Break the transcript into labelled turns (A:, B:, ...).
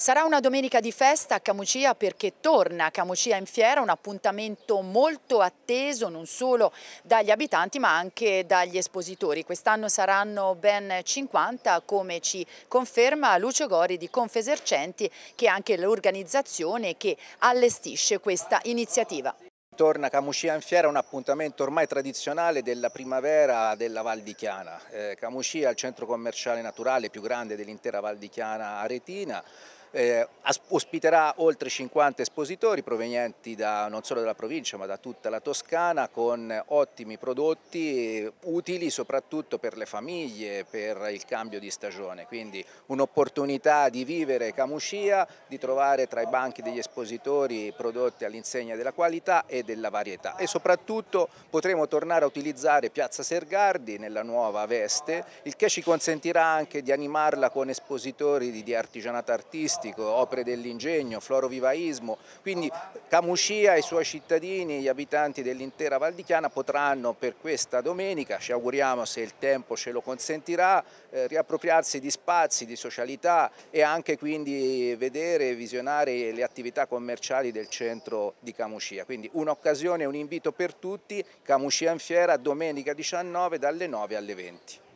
A: Sarà una domenica di festa a Camucia perché torna Camucia in fiera, un appuntamento molto atteso non solo dagli abitanti ma anche dagli espositori. Quest'anno saranno ben 50 come ci conferma Lucio Gori di Confesercenti che è anche l'organizzazione che allestisce questa iniziativa.
B: Torna Camuscia in Fiera, un appuntamento ormai tradizionale della primavera della Val di Chiana. Eh, Camuscia è il centro commerciale naturale più grande dell'intera Val di Chiana aretina eh, ospiterà oltre 50 espositori provenienti da, non solo dalla provincia ma da tutta la Toscana con ottimi prodotti utili soprattutto per le famiglie, per il cambio di stagione, quindi un'opportunità di vivere Camuscia, di trovare tra i banchi degli espositori prodotti all'insegna della qualità e della varietà e soprattutto potremo tornare a utilizzare Piazza Sergardi nella nuova veste, il che ci consentirà anche di animarla con espositori di artigianato artistico artistico, opere dell'ingegno, florovivaismo, quindi Camuscia e i suoi cittadini, gli abitanti dell'intera Val di Chiana potranno per questa domenica, ci auguriamo se il tempo ce lo consentirà, eh, riappropriarsi di spazi, di socialità e anche quindi vedere e visionare le attività commerciali del centro di Camuscia. Quindi un'occasione, un invito per tutti, Camuscia in fiera domenica 19 dalle 9 alle 20.